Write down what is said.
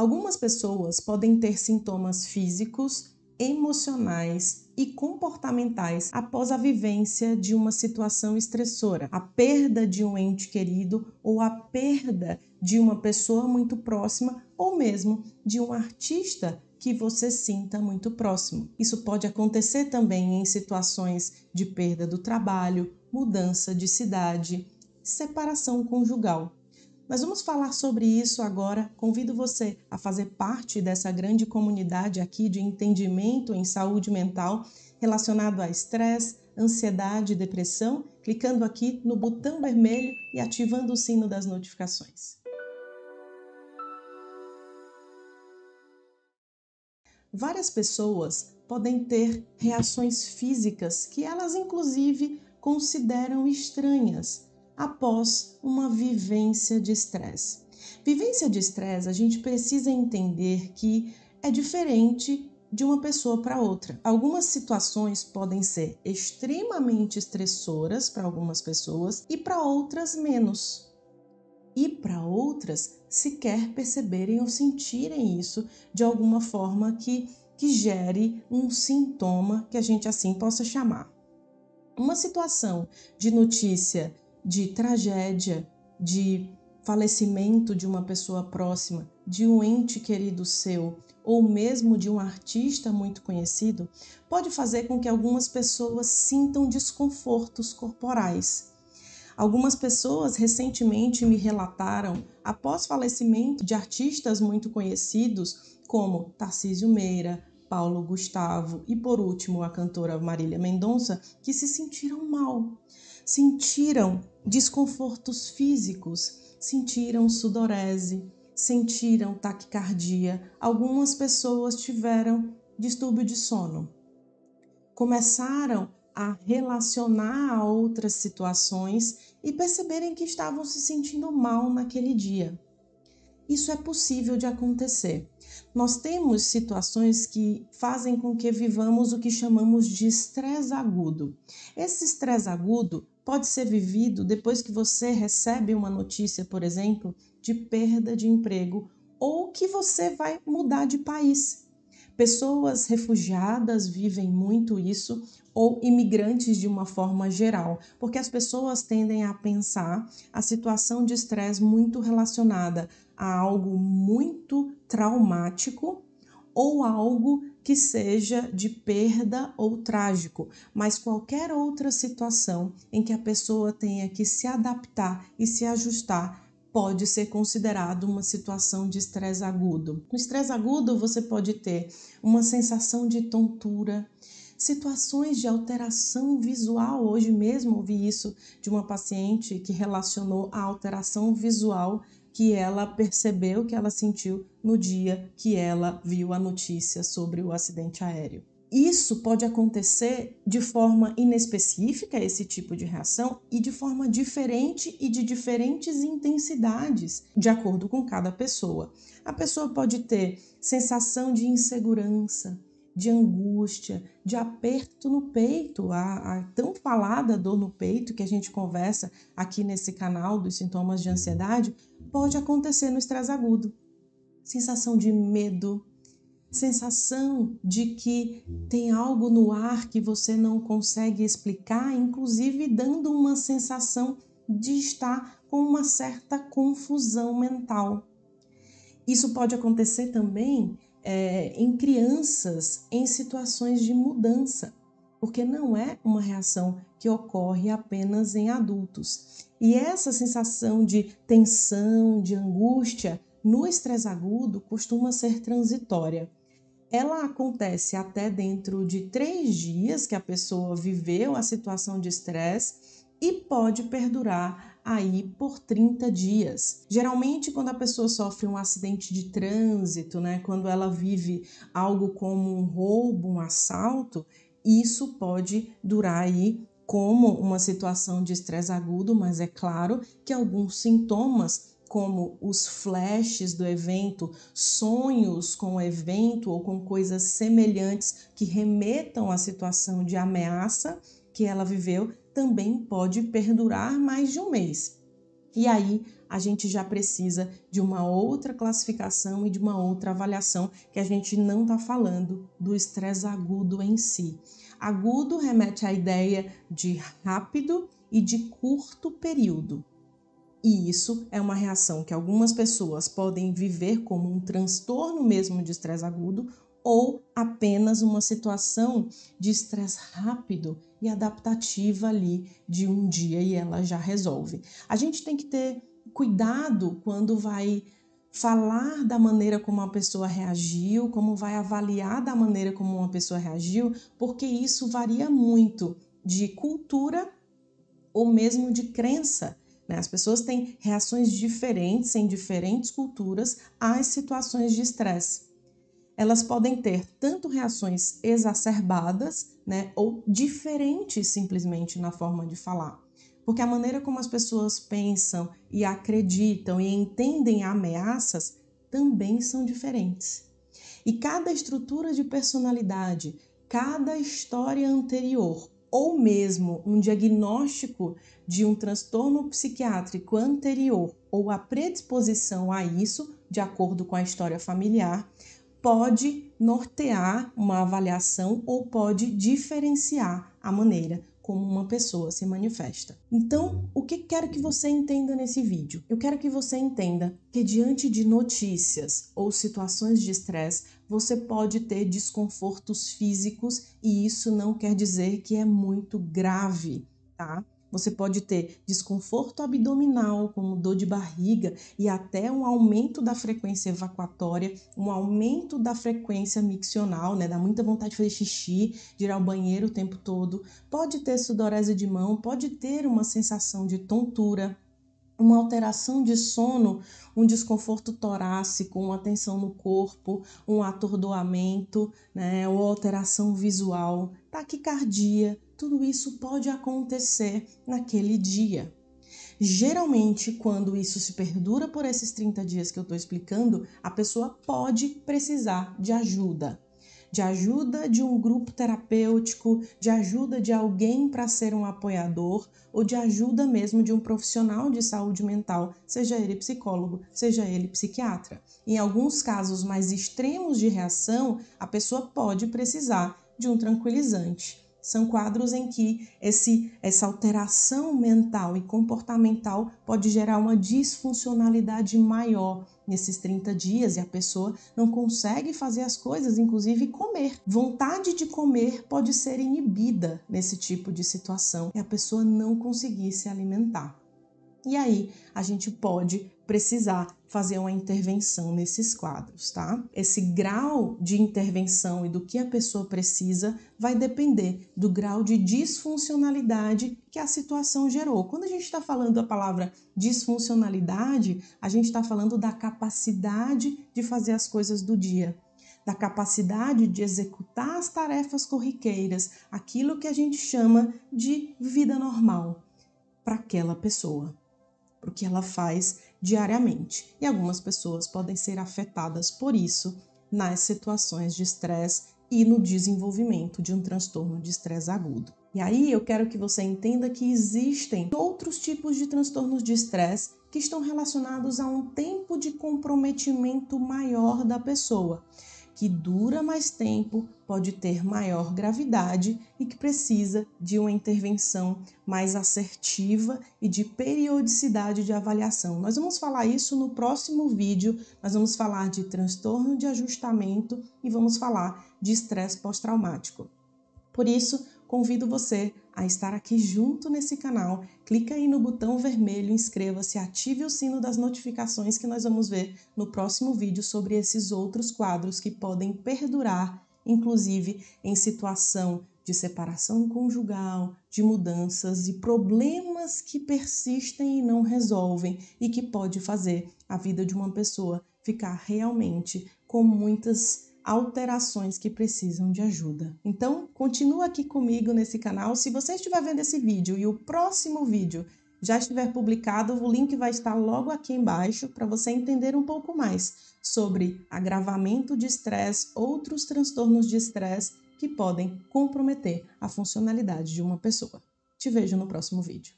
Algumas pessoas podem ter sintomas físicos, emocionais e comportamentais após a vivência de uma situação estressora, a perda de um ente querido ou a perda de uma pessoa muito próxima ou mesmo de um artista que você sinta muito próximo. Isso pode acontecer também em situações de perda do trabalho, mudança de cidade, separação conjugal. Mas vamos falar sobre isso agora. Convido você a fazer parte dessa grande comunidade aqui de entendimento em saúde mental relacionado a estresse, ansiedade e depressão, clicando aqui no botão vermelho e ativando o sino das notificações. Várias pessoas podem ter reações físicas que elas, inclusive, consideram estranhas, após uma vivência de estresse. Vivência de estresse, a gente precisa entender que é diferente de uma pessoa para outra. Algumas situações podem ser extremamente estressoras para algumas pessoas e para outras menos. E para outras sequer perceberem ou sentirem isso de alguma forma que que gere um sintoma que a gente assim possa chamar. Uma situação de notícia de tragédia, de falecimento de uma pessoa próxima, de um ente querido seu, ou mesmo de um artista muito conhecido, pode fazer com que algumas pessoas sintam desconfortos corporais. Algumas pessoas recentemente me relataram, após falecimento de artistas muito conhecidos, como Tarcísio Meira, Paulo Gustavo e, por último, a cantora Marília Mendonça, que se sentiram mal sentiram desconfortos físicos, sentiram sudorese, sentiram taquicardia. Algumas pessoas tiveram distúrbio de sono. Começaram a relacionar a outras situações e perceberem que estavam se sentindo mal naquele dia. Isso é possível de acontecer. Nós temos situações que fazem com que vivamos o que chamamos de estresse agudo. Esse estresse agudo pode ser vivido depois que você recebe uma notícia, por exemplo, de perda de emprego ou que você vai mudar de país. Pessoas refugiadas vivem muito isso, ou imigrantes de uma forma geral, porque as pessoas tendem a pensar a situação de estresse muito relacionada a algo muito traumático ou algo que seja de perda ou trágico, mas qualquer outra situação em que a pessoa tenha que se adaptar e se ajustar pode ser considerado uma situação de estresse agudo. No estresse agudo, você pode ter uma sensação de tontura, situações de alteração visual. Hoje mesmo ouvi isso de uma paciente que relacionou a alteração visual que ela percebeu, que ela sentiu no dia que ela viu a notícia sobre o acidente aéreo. Isso pode acontecer de forma inespecífica, esse tipo de reação, e de forma diferente e de diferentes intensidades, de acordo com cada pessoa. A pessoa pode ter sensação de insegurança, de angústia, de aperto no peito, a, a, tão falada dor no peito que a gente conversa aqui nesse canal dos sintomas de ansiedade, pode acontecer no estresse agudo. Sensação de medo, sensação de que tem algo no ar que você não consegue explicar, inclusive dando uma sensação de estar com uma certa confusão mental. Isso pode acontecer também é, em crianças em situações de mudança, porque não é uma reação que ocorre apenas em adultos. E essa sensação de tensão, de angústia, no estresse agudo costuma ser transitória. Ela acontece até dentro de três dias que a pessoa viveu a situação de estresse e pode perdurar aí por 30 dias. Geralmente, quando a pessoa sofre um acidente de trânsito, né, quando ela vive algo como um roubo, um assalto, isso pode durar aí como uma situação de estresse agudo, mas é claro que alguns sintomas como os flashes do evento, sonhos com o evento ou com coisas semelhantes que remetam à situação de ameaça, que ela viveu também pode perdurar mais de um mês. E aí a gente já precisa de uma outra classificação e de uma outra avaliação que a gente não está falando do estresse agudo em si. Agudo remete à ideia de rápido e de curto período. E isso é uma reação que algumas pessoas podem viver como um transtorno mesmo de estresse agudo, ou apenas uma situação de estresse rápido e adaptativa ali de um dia e ela já resolve. A gente tem que ter cuidado quando vai falar da maneira como a pessoa reagiu, como vai avaliar da maneira como uma pessoa reagiu, porque isso varia muito de cultura ou mesmo de crença. Né? As pessoas têm reações diferentes em diferentes culturas às situações de estresse elas podem ter tanto reações exacerbadas, né, ou diferentes simplesmente na forma de falar. Porque a maneira como as pessoas pensam e acreditam e entendem ameaças também são diferentes. E cada estrutura de personalidade, cada história anterior ou mesmo um diagnóstico de um transtorno psiquiátrico anterior ou a predisposição a isso, de acordo com a história familiar, pode nortear uma avaliação ou pode diferenciar a maneira como uma pessoa se manifesta. Então, o que quero que você entenda nesse vídeo? Eu quero que você entenda que diante de notícias ou situações de estresse, você pode ter desconfortos físicos e isso não quer dizer que é muito grave, tá? Você pode ter desconforto abdominal, como dor de barriga e até um aumento da frequência evacuatória, um aumento da frequência miccional, né? Dá muita vontade de fazer xixi, de ir ao banheiro o tempo todo. Pode ter sudorese de mão, pode ter uma sensação de tontura, uma alteração de sono, um desconforto torácico, uma tensão no corpo, um atordoamento, né, ou alteração visual, taquicardia, tudo isso pode acontecer naquele dia. Geralmente, quando isso se perdura por esses 30 dias que eu estou explicando, a pessoa pode precisar de ajuda de ajuda de um grupo terapêutico, de ajuda de alguém para ser um apoiador ou de ajuda mesmo de um profissional de saúde mental, seja ele psicólogo, seja ele psiquiatra. Em alguns casos mais extremos de reação, a pessoa pode precisar de um tranquilizante. São quadros em que esse, essa alteração mental e comportamental pode gerar uma disfuncionalidade maior nesses 30 dias e a pessoa não consegue fazer as coisas, inclusive comer. Vontade de comer pode ser inibida nesse tipo de situação e a pessoa não conseguir se alimentar. E aí a gente pode precisar fazer uma intervenção nesses quadros, tá? Esse grau de intervenção e do que a pessoa precisa vai depender do grau de disfuncionalidade que a situação gerou. Quando a gente está falando a palavra disfuncionalidade, a gente está falando da capacidade de fazer as coisas do dia, da capacidade de executar as tarefas corriqueiras, aquilo que a gente chama de vida normal para aquela pessoa, Porque que ela faz diariamente. E algumas pessoas podem ser afetadas por isso nas situações de estresse e no desenvolvimento de um transtorno de estresse agudo. E aí eu quero que você entenda que existem outros tipos de transtornos de estresse que estão relacionados a um tempo de comprometimento maior da pessoa que dura mais tempo, pode ter maior gravidade e que precisa de uma intervenção mais assertiva e de periodicidade de avaliação. Nós vamos falar isso no próximo vídeo. Nós vamos falar de transtorno de ajustamento e vamos falar de estresse pós-traumático. Por isso, convido você a estar aqui junto nesse canal. Clica aí no botão vermelho, inscreva-se, ative o sino das notificações que nós vamos ver no próximo vídeo sobre esses outros quadros que podem perdurar, inclusive em situação de separação conjugal, de mudanças e problemas que persistem e não resolvem e que pode fazer a vida de uma pessoa ficar realmente com muitas alterações que precisam de ajuda. Então, continua aqui comigo nesse canal. Se você estiver vendo esse vídeo e o próximo vídeo já estiver publicado, o link vai estar logo aqui embaixo para você entender um pouco mais sobre agravamento de estresse, outros transtornos de estresse que podem comprometer a funcionalidade de uma pessoa. Te vejo no próximo vídeo.